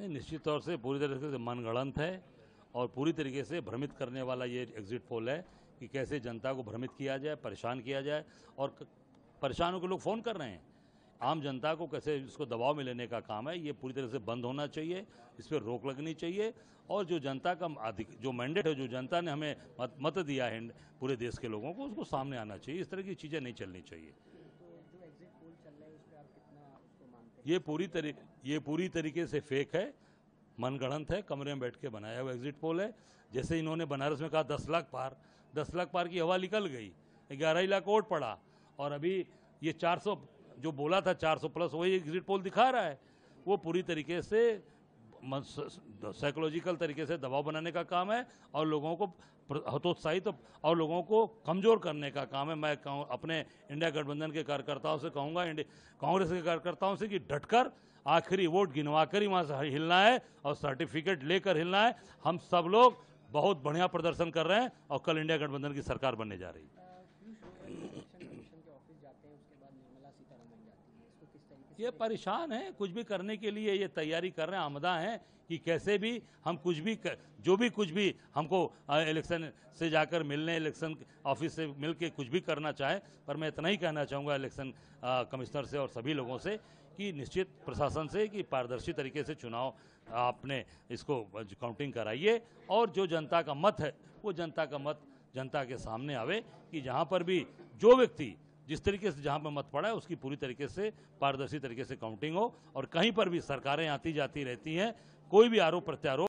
नहीं निश्चित तौर से पूरी तरीके से मनगणंत है और पूरी तरीके से भ्रमित करने वाला ये एग्जिट पोल है कि कैसे जनता को भ्रमित किया जाए परेशान किया जाए और परेशान होकर लोग फ़ोन कर रहे हैं आम जनता को कैसे इसको दबाव में लेने का काम है ये पूरी तरह से बंद होना चाहिए इस पर रोक लगनी चाहिए और जो जनता का अधिक जो मैंडेट है जो जनता ने हमें मत, मत दिया है पूरे देश के लोगों को उसको सामने आना चाहिए इस तरह की चीज़ें नहीं चलनी चाहिए ये पूरी तरीके ये पूरी तरीके से फेक है मनगढ़ंत है कमरे में बैठ के बनाया हुआ एग्जिट पोल है जैसे इन्होंने बनारस में कहा दस लाख पार दस लाख पार की हवा निकल गई ग्यारह ही लाख वोट पड़ा और अभी ये 400 जो बोला था 400 प्लस वही एग्जिट पोल दिखा रहा है वो पूरी तरीके से साइकोलॉजिकल तरीके से दबाव बनाने का काम है और लोगों को हतोत्साहित तो और लोगों को कमज़ोर करने का काम है मैं कहूँ अपने इंडिया गठबंधन के कार्यकर्ताओं से कहूँगा कांग्रेस के कार्यकर्ताओं से कि डटकर आखिरी वोट गिनवा कर ही वहाँ से हिलना है और सर्टिफिकेट लेकर हिलना है हम सब लोग बहुत बढ़िया प्रदर्शन कर रहे हैं और कल इंडिया गठबंधन की सरकार बनने जा रही है ये परेशान हैं कुछ भी करने के लिए ये तैयारी कर रहे हैं आमदा हैं कि कैसे भी हम कुछ भी कर, जो भी कुछ भी हमको इलेक्शन से जाकर मिलने इलेक्शन ऑफिस से मिल के कुछ भी करना चाहे पर मैं इतना ही कहना चाहूँगा इलेक्शन कमिश्नर से और सभी लोगों से कि निश्चित प्रशासन से कि पारदर्शी तरीके से चुनाव आपने इसको काउंटिंग कराइए और जो जनता का मत है वो जनता का मत जनता के सामने आवे कि जहाँ पर भी जो व्यक्ति जिस तरीके से जहाँ पर मत पड़ा है उसकी पूरी तरीके से पारदर्शी तरीके से काउंटिंग हो और कहीं पर भी सरकारें आती जाती रहती हैं कोई भी आरोप प्रत्यारोप